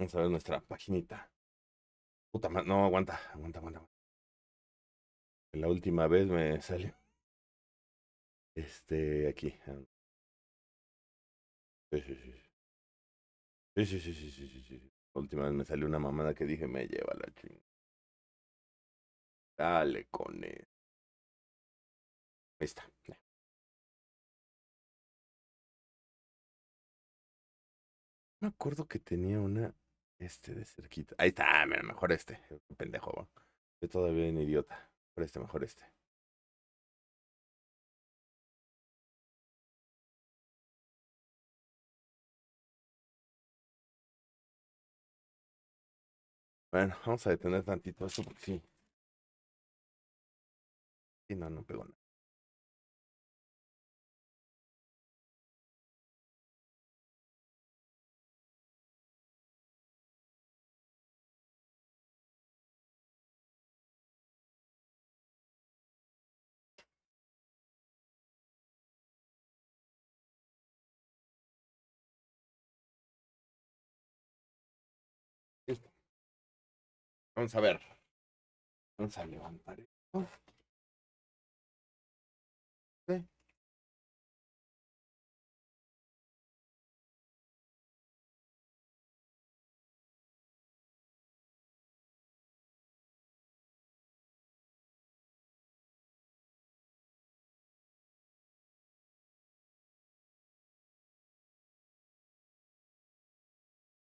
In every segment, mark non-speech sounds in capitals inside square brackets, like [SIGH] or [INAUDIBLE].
Vamos a ver nuestra paginita. Puta madre, no, aguanta, aguanta, aguanta. La última vez me sale Este, aquí. Ah. Sí, sí, sí. Sí, sí, sí, sí, sí, sí. La última vez me salió una mamada que dije, me lleva la chingada. Dale con él. Ahí está. Me acuerdo que tenía una este de cerquita. Ahí está, mira, mejor este. [LAUGHS] Pendejo, Yo todavía en idiota. Mejor este, mejor este. Bueno, [LAUGHS] vamos a detener tantito esto porque sí. Y no, no pegó nada. Vamos a ver. Vamos a levantar esto. ¿Sí?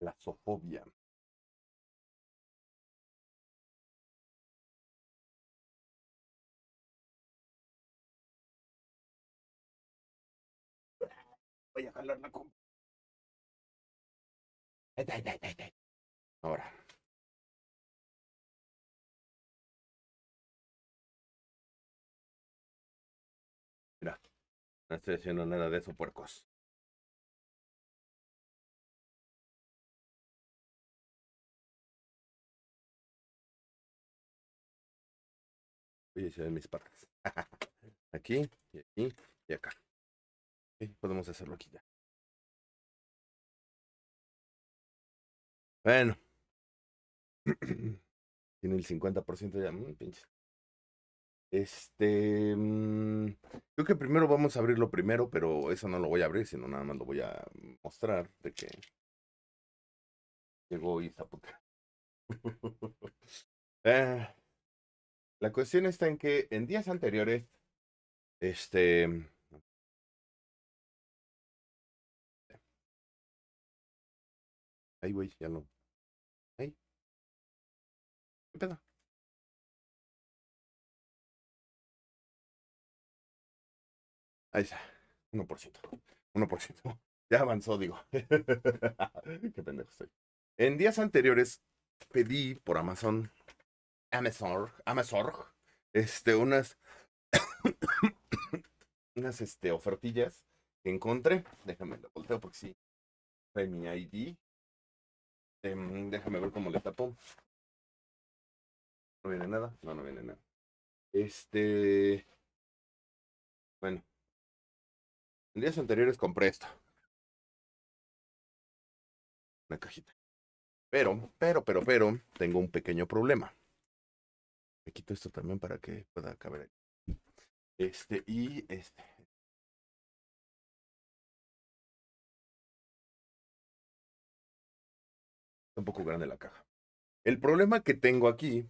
La sofobia. Ahora. Mira, no estoy haciendo nada de eso, puercos. Oye, se ven mis patas [LAUGHS] aquí, y aquí, y acá podemos hacerlo aquí ya. Bueno. [CLEARS THROAT] Tiene el 50% ya. Mm, Pinche. Este. Mm, creo que primero vamos a abrirlo primero, pero eso no lo voy a abrir, sino nada más lo voy a mostrar de que. Llegó y puta. [LAUGHS] Ah. la cuestión está en que en días anteriores. Este Ahí, güey, ya no. Ahí. ¿Qué pedo? Ahí está. 1%. 1%. [LAUGHS] Ya avanzó, digo. [LAUGHS] Qué pendejo estoy. En días anteriores pedí por Amazon, Amazon, Amazon, este, unas, [COUGHS] unas, este, ofertillas que encontré. Déjame lo volteo porque sí. Trae mi ID. Este, déjame ver cómo le tapo. No viene nada. No, no viene nada. Este. Bueno. En días anteriores compré esto. Una cajita. Pero, pero, pero, pero, tengo un pequeño problema. Me quito esto también para que pueda caber ahí. Este, y este. un poco grande la caja. El problema que tengo aquí.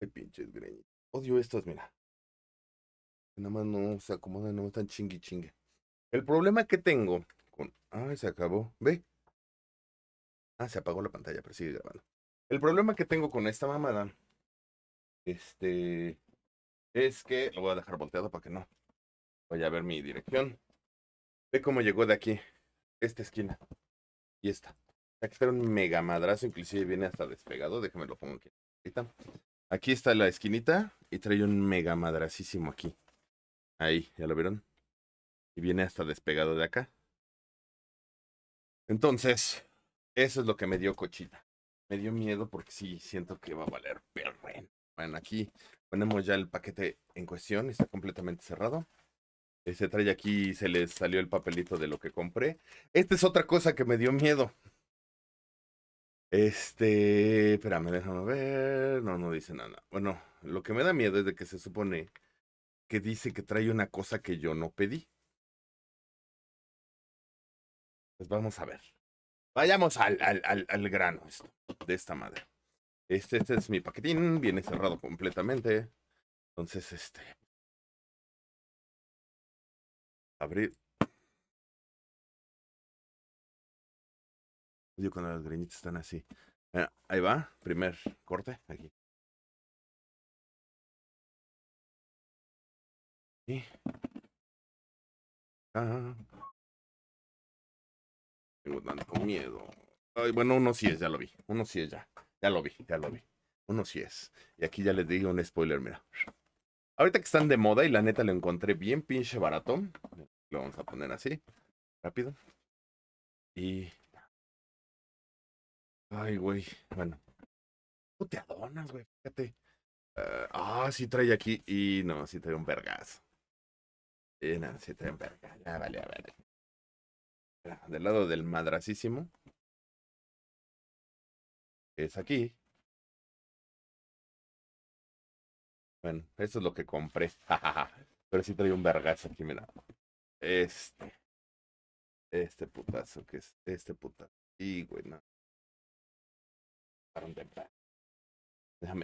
Ay pinches Odio estas, mira. Nada más no se acomodan, no están chingui chingue. El problema que tengo con. Ah, se acabó. Ve. Ah, se apagó la pantalla, pero sigue grabando. El problema que tengo con esta mamada. Este. Es que. Lo voy a dejar volteado para que no. vaya a ver mi dirección. Ve cómo llegó de aquí. Esta esquina. Y esta. Aquí está un mega madrazo, inclusive viene hasta despegado. Déjame lo pongo aquí. Aquí está la esquinita y trae un mega madrazísimo aquí. Ahí, ¿ya lo vieron? Y viene hasta despegado de acá. Entonces, eso es lo que me dio cochita. Me dio miedo porque sí, siento que va a valer perren. Bueno, aquí ponemos ya el paquete en cuestión, está completamente cerrado. Se trae aquí, y se le salió el papelito de lo que compré. Esta es otra cosa que me dio miedo. Este, espérame, déjame ver. No, no dice nada. Bueno, lo que me da miedo es de que se supone que dice que trae una cosa que yo no pedí. Pues vamos a ver. Vayamos al, al, al, grano esto, de esta madre. Este, este es mi paquetín, viene cerrado completamente. Entonces, este. Abrir. Yo cuando las greñitas están así. ahí va, primer corte, aquí. Y... Ah. Tengo tanto miedo. Ay, bueno, uno sí es, ya lo vi. Uno sí es ya. Ya lo vi, ya lo vi. Uno sí es. Y aquí ya les digo un spoiler, mira. Ahorita que están de moda y la neta lo encontré bien pinche barato. Lo vamos a poner así. Rápido. Y Ay, güey. Bueno. Tú te adonas, güey? Fíjate. Eh, ah, sí trae aquí. Y no, sí trae un vergazo. Y no, sí trae un vergazo. Ya, vale, a ver. del lado del madrasísimo. Es aquí. Bueno, eso es lo que compré. [LAUGHS] Pero sí trae un vergazo aquí, mira. Este. Este putazo que es. Este putazo. Y, güey, no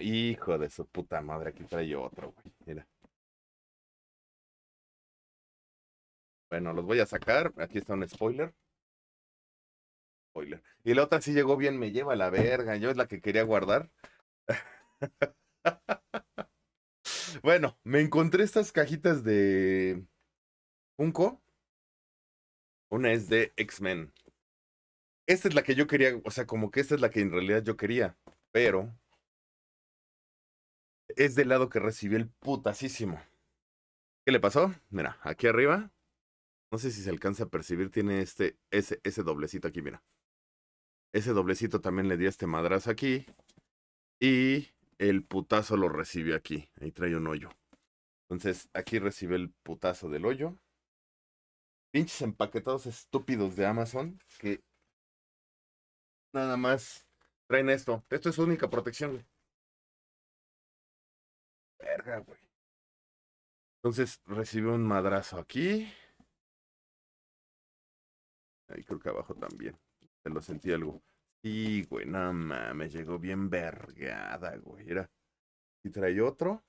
hijo de su puta madre, aquí trae otro, güey. Mira. Bueno, los voy a sacar. Aquí está un spoiler. Spoiler. Y la otra sí llegó bien, me lleva la verga. Yo es la que quería guardar. [LAUGHS] bueno, me encontré estas cajitas de Funko. Una es de X-Men. Esta es la que yo quería, o sea, como que esta es la que en realidad yo quería, pero es del lado que recibió el putasísimo. ¿Qué le pasó? Mira, aquí arriba, no sé si se alcanza a percibir, tiene este, ese, ese doblecito aquí, mira. Ese doblecito también le di a este madrazo aquí y el putazo lo recibió aquí, ahí trae un hoyo. Entonces, aquí recibe el putazo del hoyo. Pinches empaquetados estúpidos de Amazon que Nada más. Traen esto. Esto es su única protección, Verga, güey. Entonces recibe un madrazo aquí. Ahí creo que abajo también. Se lo sentí algo. Sí, güey, más Me llegó bien vergada, güey. Mira. Y trae otro.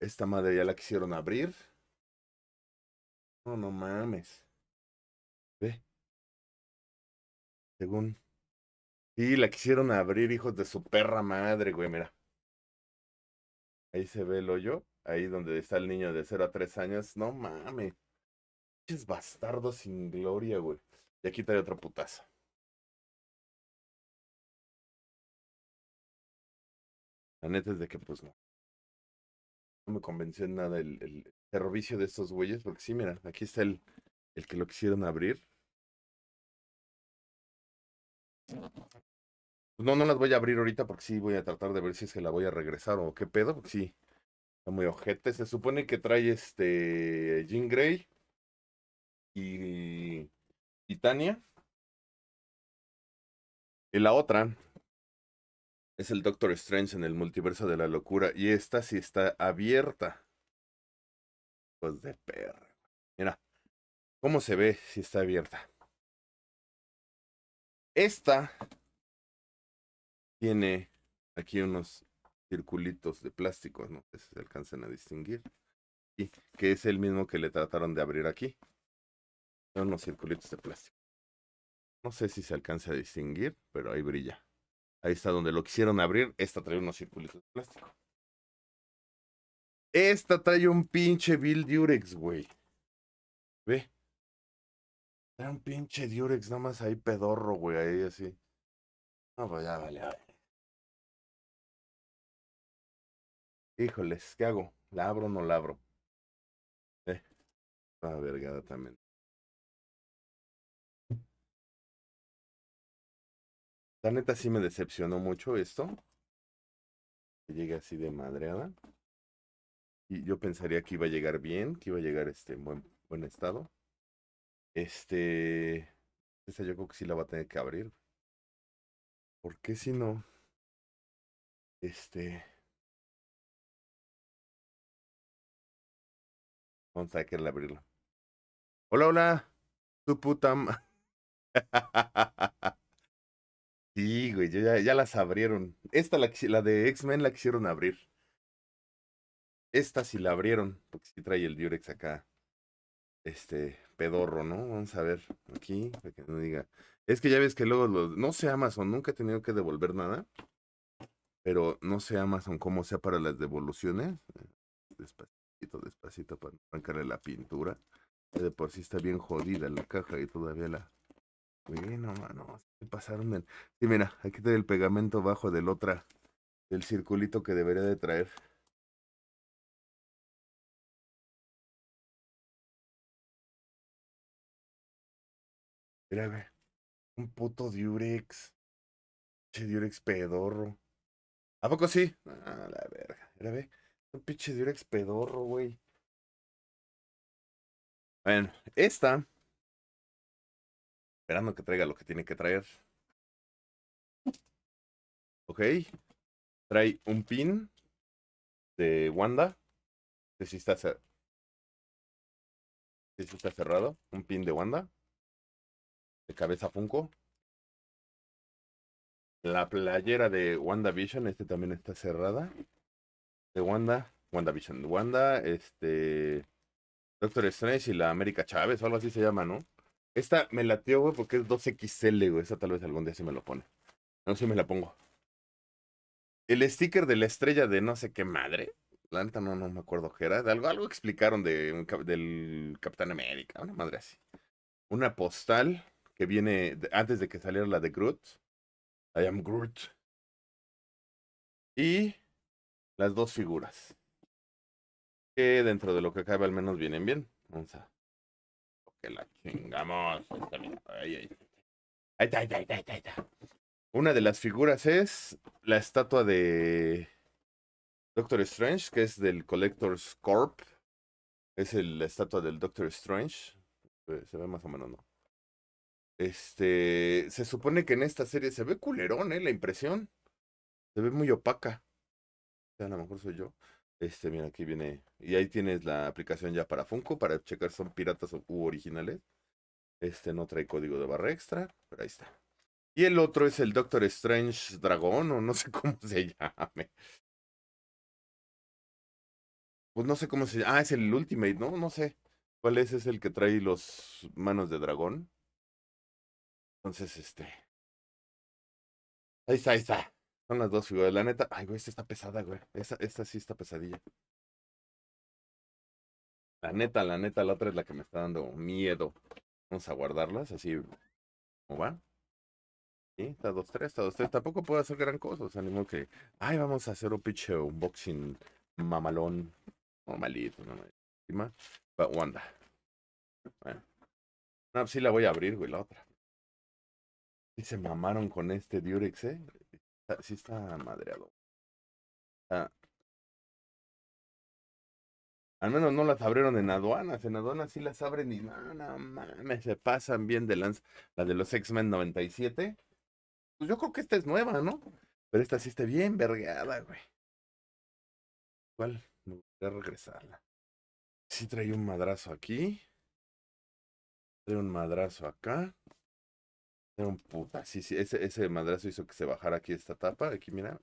Esta madre ya la quisieron abrir. No, no mames. Ve. Según y la quisieron abrir, hijos de su perra madre, güey, mira. Ahí se ve el hoyo, ahí donde está el niño de 0 a 3 años. No mames. Es bastardo sin gloria, güey. Y aquí trae otra putaza. La neta es de que, pues no. No me convenció en nada el, el servicio de estos güeyes, porque sí, mira, aquí está el, el que lo quisieron abrir. Pues, no, no las voy a abrir ahorita porque sí voy a tratar de ver si es que la voy a regresar o qué pedo, porque sí. Está muy ojete. Se supone que trae este Jean Grey y Titania. Y la otra es el Doctor Strange en el multiverso de la locura. Y esta sí está abierta. Pues de perra. Mira, ¿cómo se ve si está abierta? Esta tiene aquí unos circulitos de plástico, no sé si se alcanzan a distinguir. Y que es el mismo que le trataron de abrir aquí. Son unos circulitos de plástico. No sé si se alcance a distinguir, pero ahí brilla. Ahí está donde lo quisieron abrir. Esta trae unos circulitos de plástico. Esta trae un pinche Bill Durex, güey. Ve. Trae un pinche Durex, nada más ahí pedorro, güey. Ahí así. No, pues ya vale, vale. Híjoles, ¿qué hago? ¿La abro o no la abro? Eh, verga vergada también. La neta sí me decepcionó mucho esto. Que llegue así de madreada. Y yo pensaría que iba a llegar bien, que iba a llegar este en buen, buen estado. Este. Esta yo creo que sí la va a tener que abrir. ¿Por qué si no? Este. Vamos a querer abrirlo. Hola, hola. Tu puta. [LAUGHS] sí, güey, ya, ya las abrieron. Esta, la, de X-Men, la quisieron abrir. Esta sí la abrieron, porque sí trae el Durex acá. Este, pedorro, ¿no? Vamos a ver aquí, para que no diga. Es que ya ves que luego No sé Amazon, nunca he tenido que devolver nada. Pero no sé Amazon cómo sea para las devoluciones. Eh, Después despacito para arrancarle la pintura. De por si está bien jodida la caja y todavía la... Bueno, mano, se pasaron bien. Sí, mira, aquí está el pegamento bajo del otra, del circulito que debería de traer. Mira, ve. Un puto diurex. diurex pedorro. ¿A poco sí? Ah, la verga. Mira, ve. Un pinche Durex pedorro, güey. Bueno, esta. Esperando que traiga lo que tiene que traer. Ok. Trae un pin de Wanda. Que si está, cer si está cerrado. Un pin de Wanda. De cabeza Funko. La playera de WandaVision, este también está cerrada de Wanda, WandaVision, Wanda, este, Doctor Strange y la América Chávez, o algo así se llama, ¿no? Esta me latió, güey, porque es 2XL, güey. Esta tal vez algún día sí me lo pone. No sé si me la pongo. El sticker de la estrella de no sé qué madre. La neta no, no me acuerdo qué era. algo, algo explicaron de, del Capitán América, una madre así. Una postal que viene antes de que saliera la de Groot. I am Groot. Y las dos figuras. Que dentro de lo que cabe al menos vienen bien. Vamos a... Que la chingamos. Ahí, ahí ahí Una de las figuras es la estatua de Doctor Strange, que es del Collector's Corp. Es la estatua del Doctor Strange. Pues, se ve más o menos, ¿no? Este, se supone que en esta serie se ve culerón, ¿eh? La impresión. Se ve muy opaca a lo mejor soy yo. Este, mira, aquí viene. Y ahí tienes la aplicación ya para Funko, para checar si son piratas u originales. Este no trae código de barra extra, pero ahí está. Y el otro es el Doctor Strange Dragón, o no sé [LAUGHS] cómo se llame. Pues no sé cómo se llama. Ah, es el Ultimate, ¿no? No sé. ¿Cuál es? Es el que trae los manos de dragón. Entonces, este. Ahí está, ahí está. Son las dos figuras. La neta, ay, güey, esta está pesada, güey. Esta, sí está pesadilla. La neta, la neta, la otra es la que me está dando miedo. Vamos a guardarlas así. ¿Cómo va? Sí, está dos tres está dos tres Tampoco puedo hacer gran cosa. O sea, modo que. Ay, vamos a hacer un pinche unboxing mamalón. Normalito, normalísima. Wanda. Bueno. No, pues sí la voy a abrir, güey, la otra. Y se mamaron con este Durex, ¿eh? si está madreado. Al menos no las abrieron en aduanas. En aduanas sí las abren y no, se pasan bien de lanza. La de los X-Men 97. Pues yo creo que esta es nueva, ¿no? Pero esta sí está bien vergada, güey. ¿Cuál? Me gustaría regresarla. si trae un madrazo aquí. Trae un madrazo acá un puta, sí, sí, ese, ese madrazo hizo que se bajara aquí esta tapa, aquí mira.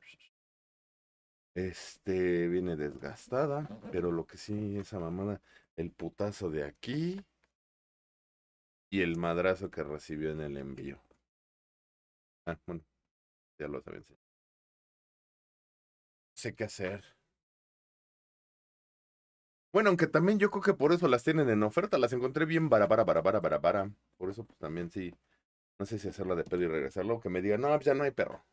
Este viene desgastada, pero lo que sí, esa mamada, el putazo de aquí y el madrazo que recibió en el envío. Ah, bueno, ya lo saben. Sé qué hacer. Bueno, aunque también yo creo que por eso las tienen en oferta, las encontré bien para, para, para, para, para, para. Por eso, pues también sí no sé si hacerla de pedo y regresarlo. Que me diga, no, pues ya no hay perro.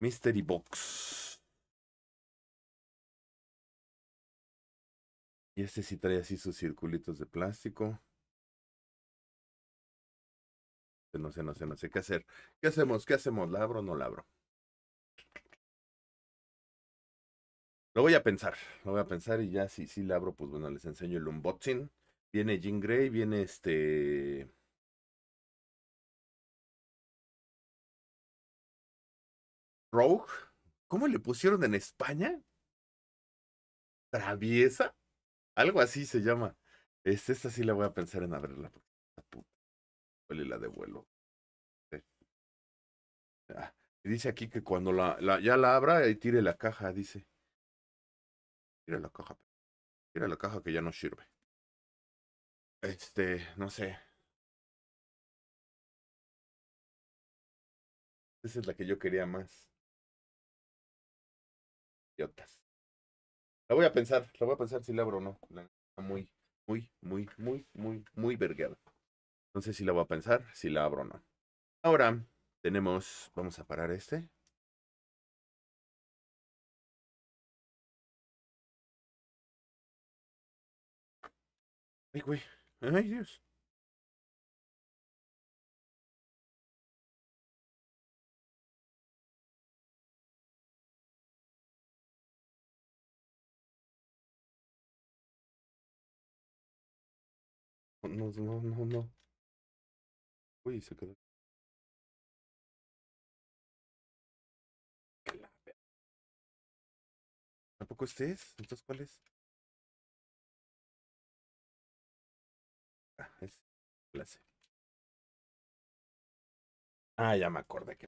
Mystery Box. Y este sí trae así sus circulitos de plástico. No sé, no sé, no sé qué hacer. ¿Qué hacemos? ¿Qué hacemos? ¿La abro o no la abro? Lo voy a pensar, lo voy a pensar y ya si sí la abro, pues bueno, les enseño el unboxing. Viene Jean Grey, viene este Rogue. ¿Cómo le pusieron en España? ¿Traviesa? Algo así se llama. Es, esta sí la voy a pensar en abrirla. la puta. la devuelvo. Ah, dice aquí que cuando la, ya la abra, y tire la caja, dice. tire la caja. Tira la caja que ya no sirve. Este, no sé. Esa es la que yo quería más. La voy a pensar, la voy a pensar si la abro o no. La, muy, muy, muy, muy, muy, muy vergueada. No sé si la voy a pensar, si la abro o no. Ahora tenemos, vamos a parar este. Ay, güey. Ay, Dios. No, no, no, no. Uy, se quedó. ¿Tampoco ustedes Entonces, ¿cuál es? Ah, es clase. Ah, ya me acordé que